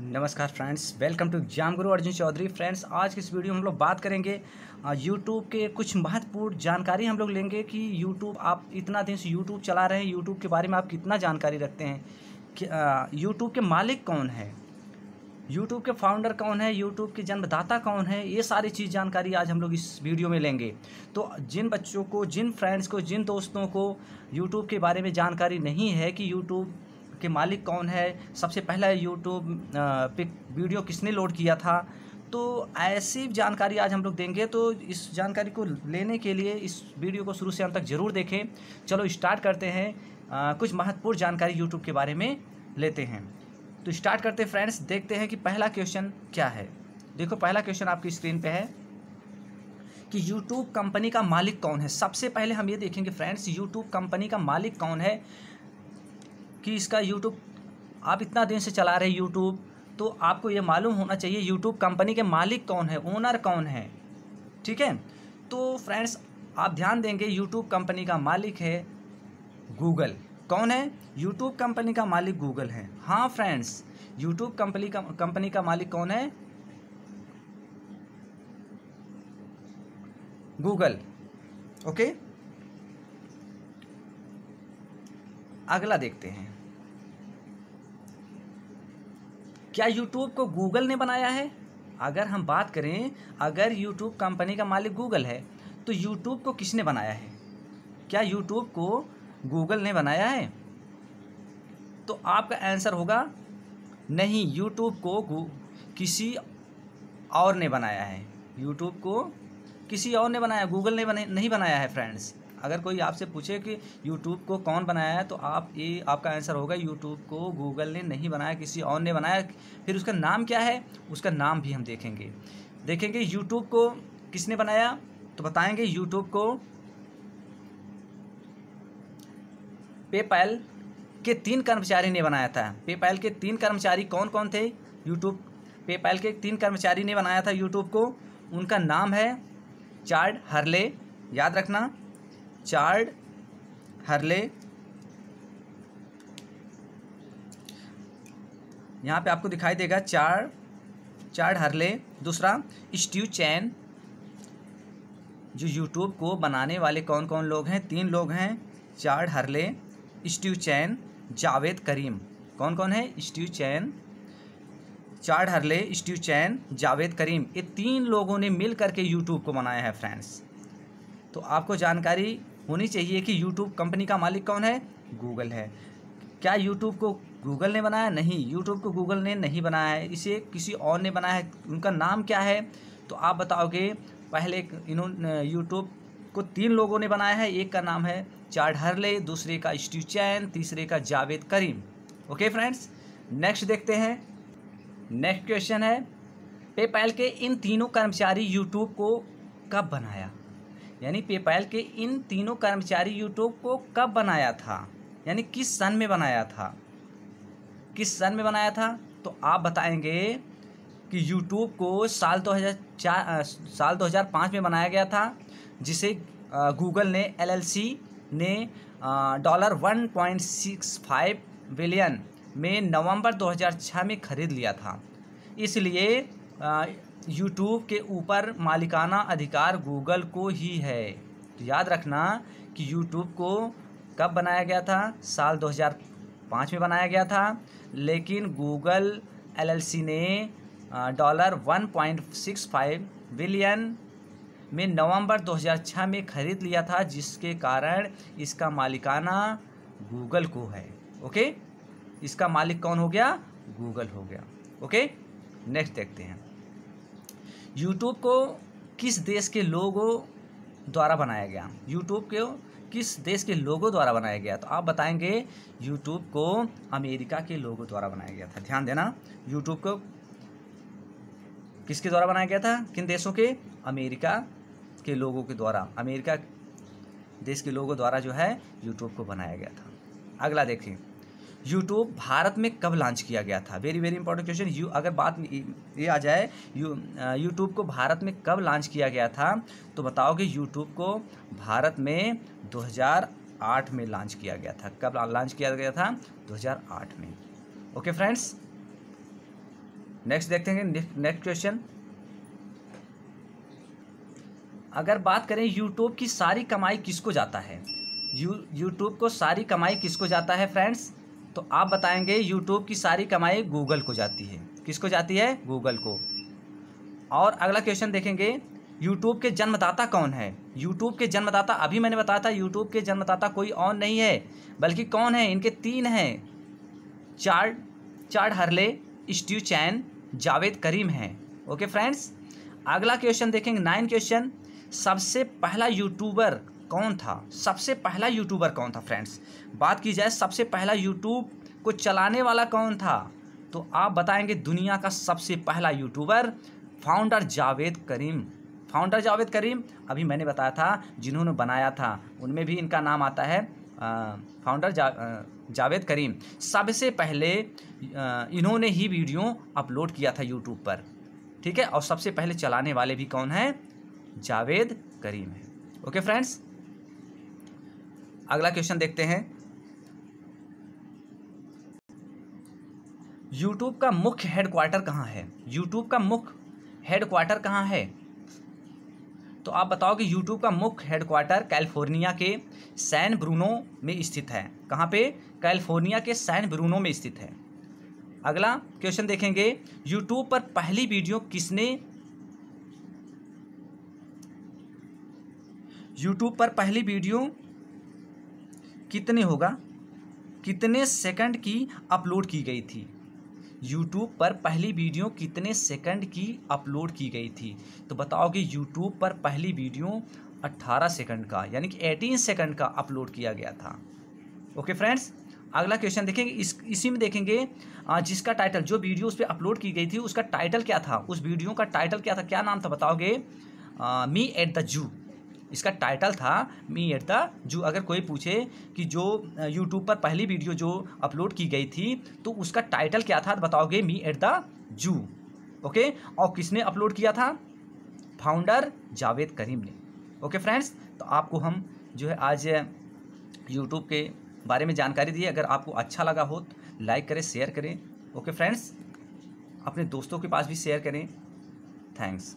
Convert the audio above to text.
नमस्कार friends welcome to exam गुरु Arjun Chaudhary friends आज की इस वीडियो में हम लोग बात करेंगे यूट्यूब के कुछ महत्वपूर्ण जानकारी हम लोग लेंगे कि यूट्यूब आप इतना दिन से यूट्यूब चला रहे हैं यूट्यूब के बारे में आप कितना जानकारी रखते हैं यूट्यूब के मालिक कौन है यूट्यूब के फाउंडर कौन है यूट्यूब के जन्मदाता कौन है ये सारी चीज़ जानकारी आज हम लोग इस वीडियो में लेंगे तो जिन बच्चों को जिन फ्रेंड्स को जिन दोस्तों को यूट्यूब के बारे में जानकारी नहीं है कि यूट्यूब के मालिक कौन है सबसे पहला यूट्यूब पे वीडियो किसने लोड किया था तो ऐसी जानकारी आज हम लोग देंगे तो इस जानकारी को लेने के लिए इस वीडियो को शुरू से अंत तक ज़रूर देखें चलो स्टार्ट करते हैं आ, कुछ महत्वपूर्ण जानकारी यूट्यूब के बारे में लेते हैं तो स्टार्ट करते हैं फ्रेंड्स देखते हैं कि पहला क्वेश्चन क्या है देखो पहला क्वेश्चन आपकी स्क्रीन पर है कि यूट्यूब कंपनी का मालिक कौन है सबसे पहले हम ये देखेंगे फ्रेंड्स यूट्यूब कंपनी का मालिक कौन है कि इसका यूट्यूब आप इतना दिन से चला रहे यूट्यूब तो आपको ये मालूम होना चाहिए यूट्यूब कंपनी के मालिक कौन है ओनर कौन है ठीक है तो फ्रेंड्स आप ध्यान देंगे यूट्यूब कंपनी का मालिक है गूगल कौन है यूट्यूब कंपनी का मालिक गूगल है हाँ फ्रेंड्स यूट्यूब कंपनी का कंपनी का मालिक कौन है गूगल ओके okay? अगला देखते हैं क्या यूट्यूब को गूगल ने बनाया है अगर हम बात करें अगर यूट्यूब कंपनी का मालिक गूगल है तो यूट्यूब को किसने बनाया है क्या यूट्यूब को गूगल ने बनाया है तो आपका आंसर होगा नहीं यूट्यूब को किसी और ने बनाया है यूट्यूब को किसी और ने बनाया गूगल ने बने नहीं बनाया है फ्रेंड्स अगर कोई आपसे पूछे कि यूट्यूब को कौन बनाया है तो आप ये आपका आंसर होगा यूट्यूब को गूगल ने नहीं बनाया किसी और ने बनाया फिर उसका नाम क्या है उसका नाम भी हम देखेंगे देखेंगे यूट्यूब को किसने बनाया तो बताएंगे यूट्यूब को पेपैल के तीन कर्मचारी ने बनाया था पेपैल के तीन कर्मचारी कौन कौन थे यूट्यूब पेपैल के तीन कर्मचारी ने बनाया था यूट्यूब को उनका नाम है चार्ड हरले याद रखना चार्ड हरले यहाँ पे आपको दिखाई देगा चार चार्ड हरले दूसरा स्टीव चैन जो यूट्यूब को बनाने वाले कौन कौन लोग हैं तीन लोग हैं Chad Hurley Steve Chen Jawed Karim कौन कौन है Steve Chen Chad Hurley Steve Chen Jawed Karim ये तीन लोगों ने मिल करके यूट्यूब को बनाया है फ्रेंड्स तो आपको जानकारी होनी चाहिए कि यूट्यूब कंपनी का मालिक कौन है गूगल है क्या यूट्यूब को गूगल ने बनाया नहीं यूट्यूब को गूगल ने नहीं बनाया है इसे किसी और ने बनाया है उनका नाम क्या है तो आप बताओगे पहले इन्होंने यूट्यूब को तीन लोगों ने बनाया है एक का नाम है चार्ड हरले दूसरे का स्टीव चैन तीसरे का Jawed Karim okay friends next देखते हैं नेक्स्ट क्वेश्चन है पेपैल के इन तीनों कर्मचारी यूट्यूब को कब बनाया यानी पेपैल के इन तीनों कर्मचारी यूट्यूब को कब बनाया था यानी किस सन में बनाया था किस सन में बनाया था तो आप बताएंगे कि यूट्यूब को साल 2004 साल 2005 में बनाया गया था जिसे गूगल ने एलएलसी ने dollar one point six five billion में नवंबर 2006 में खरीद लिया था इसलिए यूट्यूब के ऊपर मालिकाना अधिकार गूगल को ही है तो याद रखना कि यूट्यूब को कब बनाया गया था साल 2005 में बनाया गया था लेकिन गूगल एलएलसी ने डॉलर 1.65 बिलियन में नवंबर 2006 में ख़रीद लिया था जिसके कारण इसका मालिकाना गूगल को है ओके इसका मालिक कौन हो गया गूगल हो गया ओके नेक्स्ट देखते हैं यूट्यूब को किस देश के लोगों द्वारा बनाया गया यूट्यूब को किस देश के लोगों द्वारा बनाया गया तो आप बताएंगे यूट्यूब को अमेरिका के लोगों द्वारा बनाया गया था ध्यान देना यूट्यूब को किसके द्वारा बनाया गया था किन देशों के अमेरिका के लोगों के द्वारा अमेरिका देश के लोगों द्वारा जो है यूट्यूब को बनाया गया था अगला देखिए यूट्यूब भारत में कब लॉन्च किया गया था very very important question you अगर बात ये आ जाए यू यूट्यूब को भारत में कब लॉन्च किया गया था तो बताओ कि यूट्यूब को भारत में 2008 में लॉन्च किया गया था कब लॉन्च किया गया था 2008 में ओके फ्रेंड्स नेक्स्ट देखते हैं नेक्स्ट क्वेश्चन अगर बात करें यूट्यूब की सारी कमाई किसको जाता है यू यूट्यूब को सारी कमाई किसको जाता है फ्रेंड्स तो आप बताएंगे यूट्यूब की सारी कमाई गूगल को जाती है किसको जाती है गूगल को और अगला क्वेश्चन देखेंगे यूट्यूब के जन्मदाता कौन है यूट्यूब के जन्मदाता अभी मैंने बताया था यूट्यूब के जन्मदाता कोई और नहीं है बल्कि कौन है इनके तीन हैं चार Chad Hurley Steve Chen Jawed Karim हैं ओके फ्रेंड्स अगला क्वेश्चन देखेंगे नाइन क्वेश्चन सबसे पहला यूट्यूबर कौन था सबसे पहला यूट्यूबर कौन था फ्रेंड्स बात की जाए सबसे पहला यूट्यूब को चलाने वाला कौन था तो आप बताएंगे दुनिया का सबसे पहला YouTuber founder Jawed Karim founder Jawed Karim अभी मैंने बताया था जिन्होंने बनाया था उनमें भी इनका नाम आता है फाउंडर जा जावेद करीम सबसे पहले इन्होंने ही वीडियो अपलोड किया था यूट्यूब पर ठीक है और सबसे पहले चलाने वाले भी कौन हैं जावेद करीम है ओके फ्रेंड्स अगला क्वेश्चन देखते हैं यूट्यूब का मुख्य हेडक्वार्टर कहाँ है यूट्यूब का मुख्य हेडक्वार्टर कहाँ है तो आप बताओ कि यूट्यूब का मुख्य हेडक्वार्टर कैलिफोर्निया के सैन ब्रूनो में स्थित है कहाँ पे कैलिफोर्निया के सैन ब्रूनो में स्थित है अगला क्वेश्चन देखेंगे यूट्यूब पर पहली वीडियो किसने यूट्यूब पर पहली वीडियो कितने होगा कितने सेकंड की अपलोड की गई थी यूट्यूब पर पहली वीडियो कितने सेकंड की अपलोड की गई थी तो बताओगे यूट्यूब पर पहली वीडियो 18 सेकंड का यानी कि 18 सेकंड का अपलोड किया गया था ओके फ्रेंड्स अगला क्वेश्चन देखेंगे इस इसी में देखेंगे जिसका टाइटल जो वीडियो उस पर अपलोड की गई थी उसका टाइटल क्या था उस वीडियो का टाइटल क्या था क्या नाम था बताओगे मी एट द जू इसका टाइटल था मी एट द जू अगर कोई पूछे कि जो यूट्यूब पर पहली वीडियो जो अपलोड की गई थी तो उसका टाइटल क्या था तो बताओगे me at the zoo okay और किसने अपलोड किया था फाउंडर जावेद करीम ने ओके फ्रेंड्स तो आपको हम जो है आज यूट्यूब के बारे में जानकारी दी अगर आपको अच्छा लगा हो तो लाइक करें शेयर करें ओके फ्रेंड्स अपने दोस्तों के पास भी शेयर करें थैंक्स